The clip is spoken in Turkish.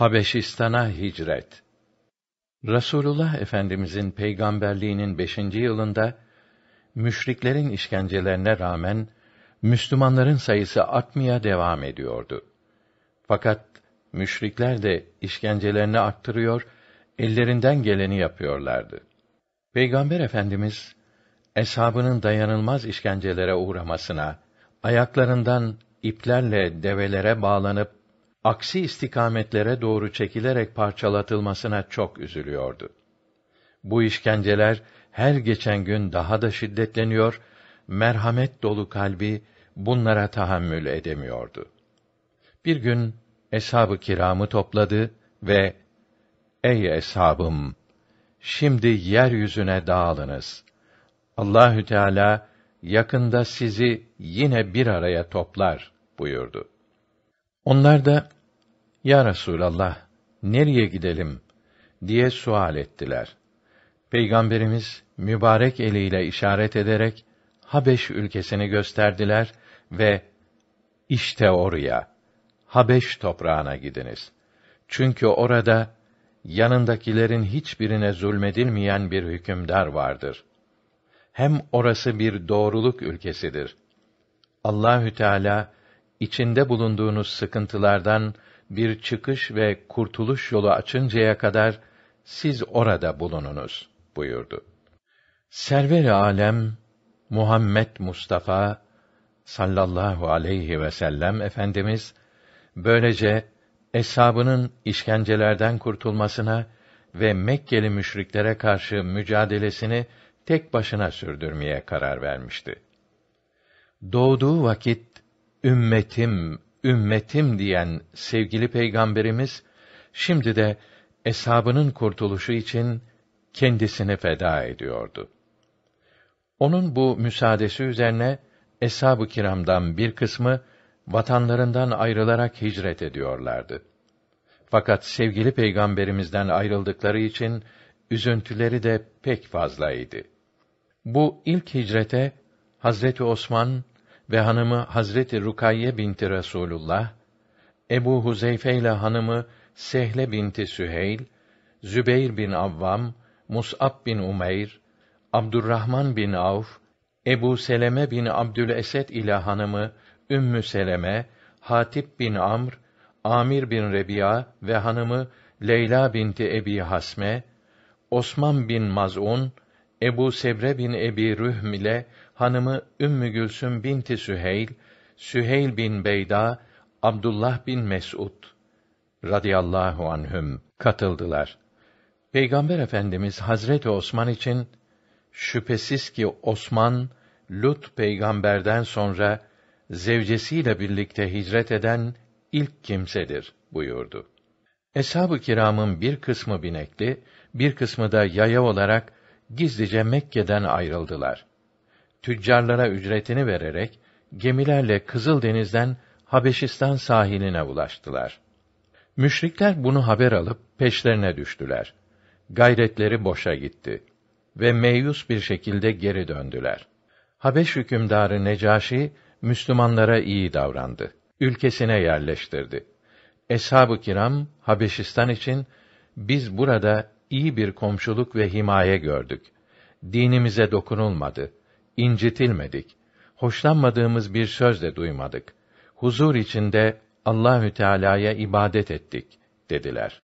Habeşistan'a hicret. Rasulullah Efendimizin peygamberliğinin beşinci yılında müşriklerin işkencelerine rağmen Müslümanların sayısı artmaya devam ediyordu. Fakat müşrikler de işkencelerini arttırıyor, ellerinden geleni yapıyorlardı. Peygamber Efendimiz eshabının dayanılmaz işkencelere uğramasına, ayaklarından iplerle develere bağlanıp aksi istikametlere doğru çekilerek parçalatılmasına çok üzülüyordu. Bu işkenceler her geçen gün daha da şiddetleniyor, merhamet dolu kalbi bunlara tahammül edemiyordu. Bir gün eshab-ı kiramı topladı ve "Ey eshabım, şimdi yeryüzüne dağılınız. Allahü Teala yakında sizi yine bir araya toplar." buyurdu. Onlar da Ya Resulallah nereye gidelim diye sual ettiler. Peygamberimiz mübarek eliyle işaret ederek Habeş ülkesini gösterdiler ve işte oraya Habeş toprağına gidiniz. Çünkü orada yanındakilerin hiçbirine zulmedilmeyen bir hükümdar vardır. Hem orası bir doğruluk ülkesidir. Allahü Teala içinde bulunduğunuz sıkıntılardan bir çıkış ve kurtuluş yolu açıncaya kadar siz orada bulununuz buyurdu. Server alem Muhammed Mustafa sallallahu aleyhi ve sellem efendimiz böylece eshabının işkencelerden kurtulmasına ve Mekkeli müşriklere karşı mücadelesini tek başına sürdürmeye karar vermişti. Doğduğu vakit ümmetim, ümmetim diyen sevgili peygamberimiz şimdi de eshabının kurtuluşu için kendisini feda ediyordu. Onun bu müsaadesi üzerine eshab-ı kiramdan bir kısmı vatanlarından ayrılarak hicret ediyorlardı. Fakat sevgili peygamberimizden ayrıldıkları için üzüntüleri de pek fazlaydı. Bu ilk hicrete Hazreti Osman ve hanımı Hazreti Rukayye binti Resulullah, Ebu Huzeyfe ile hanımı Sehle binti Süheyl, Zübeyr bin Avvam, Mus'ab bin Umeyr, Abdurrahman bin Avf, Ebu Seleme bin Abdülesed ile hanımı Ümmü Seleme, Hatip bin Amr, Amir bin Rebiya ve hanımı Leyla binti Ebi Hasme, Osman bin Maz'un Ebu Sebre bin Ebi Rühm ile hanımı Ümmü Gülsüm binti Süheyl, Süheyl bin Beyda, Abdullah bin Mes'ud radıyallahu anhüm katıldılar. Peygamber Efendimiz Hazreti Osman için şüphesiz ki Osman Lut peygamberden sonra zevcesiyle birlikte hicret eden ilk kimsedir buyurdu. Eshab-ı kiramın bir kısmı binekli, bir kısmı da yaya olarak gizlice Mekke'den ayrıldılar. Tüccarlara ücretini vererek gemilerle Kızıldeniz'den Habeşistan sahiline ulaştılar. Müşrikler bunu haber alıp peşlerine düştüler. Gayretleri boşa gitti ve meyus bir şekilde geri döndüler. Habeş hükümdarı Necaşi Müslümanlara iyi davrandı. Ülkesine yerleştirdi. Eshab-ı kiram Habeşistan için biz burada iyi bir komşuluk ve himaye gördük. Dinimize dokunulmadı, incitilmedik. Hoşlanmadığımız bir söz de duymadık. Huzur içinde Allahü Teala'ya ibadet ettik dediler.